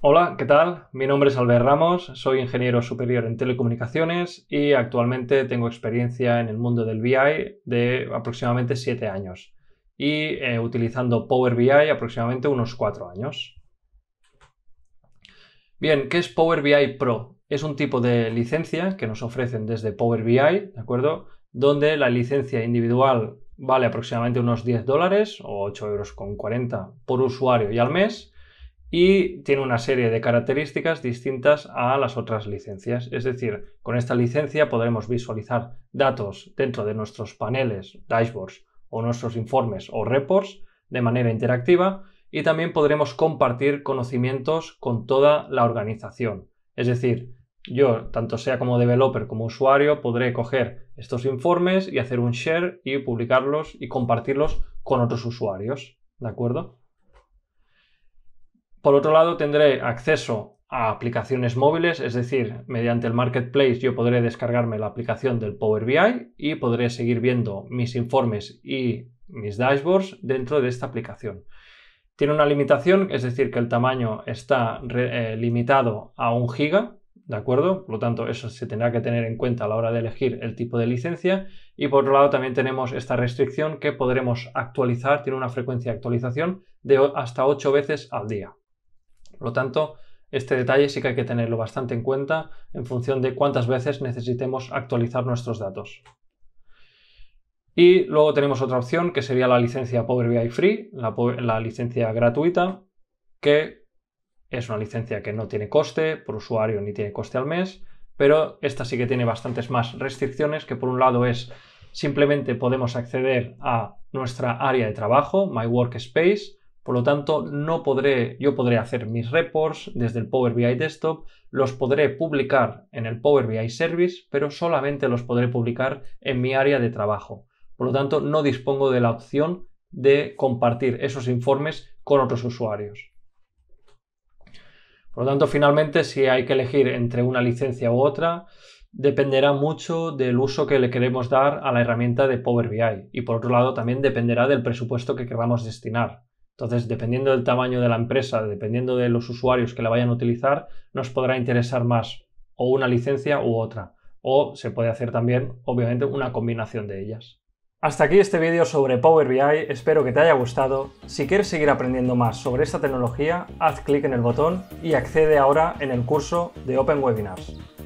Hola, ¿qué tal? Mi nombre es Albert Ramos, soy ingeniero superior en telecomunicaciones y actualmente tengo experiencia en el mundo del BI de aproximadamente 7 años y eh, utilizando Power BI aproximadamente unos 4 años. Bien, ¿qué es Power BI Pro? Es un tipo de licencia que nos ofrecen desde Power BI, ¿de acuerdo? Donde la licencia individual vale aproximadamente unos 10 dólares o 8,40 euros por usuario y al mes y tiene una serie de características distintas a las otras licencias. Es decir, con esta licencia podremos visualizar datos dentro de nuestros paneles, dashboards o nuestros informes o reports de manera interactiva y también podremos compartir conocimientos con toda la organización. Es decir, yo, tanto sea como developer como usuario, podré coger estos informes y hacer un share y publicarlos y compartirlos con otros usuarios. ¿De acuerdo? Por otro lado, tendré acceso a aplicaciones móviles, es decir, mediante el marketplace yo podré descargarme la aplicación del Power BI y podré seguir viendo mis informes y mis dashboards dentro de esta aplicación. Tiene una limitación, es decir, que el tamaño está eh, limitado a un giga, ¿de acuerdo? Por lo tanto, eso se tendrá que tener en cuenta a la hora de elegir el tipo de licencia. Y por otro lado, también tenemos esta restricción que podremos actualizar, tiene una frecuencia de actualización de hasta 8 veces al día. Por lo tanto, este detalle sí que hay que tenerlo bastante en cuenta en función de cuántas veces necesitemos actualizar nuestros datos. Y luego tenemos otra opción que sería la licencia Power BI Free, la, licencia gratuita, que es una licencia que no tiene coste por usuario ni tiene coste al mes, pero esta sí que tiene bastantes más restricciones, que por un lado es simplemente podemos acceder a nuestra área de trabajo, My Workspace, por lo tanto, no podré, yo podré hacer mis reports desde el Power BI Desktop, los podré publicar en el Power BI Service, pero solamente los podré publicar en mi área de trabajo. Por lo tanto, no dispongo de la opción de compartir esos informes con otros usuarios. Por lo tanto, finalmente, si hay que elegir entre una licencia u otra, dependerá mucho del uso que le queremos dar a la herramienta de Power BI y por otro lado también dependerá del presupuesto que queramos destinar. Entonces, dependiendo del tamaño de la empresa, dependiendo de los usuarios que la vayan a utilizar, nos podrá interesar más o una licencia u otra. O se puede hacer también, obviamente, una combinación de ellas. Hasta aquí este vídeo sobre Power BI, espero que te haya gustado. Si quieres seguir aprendiendo más sobre esta tecnología, haz clic en el botón y accede ahora en el curso de Open Webinars.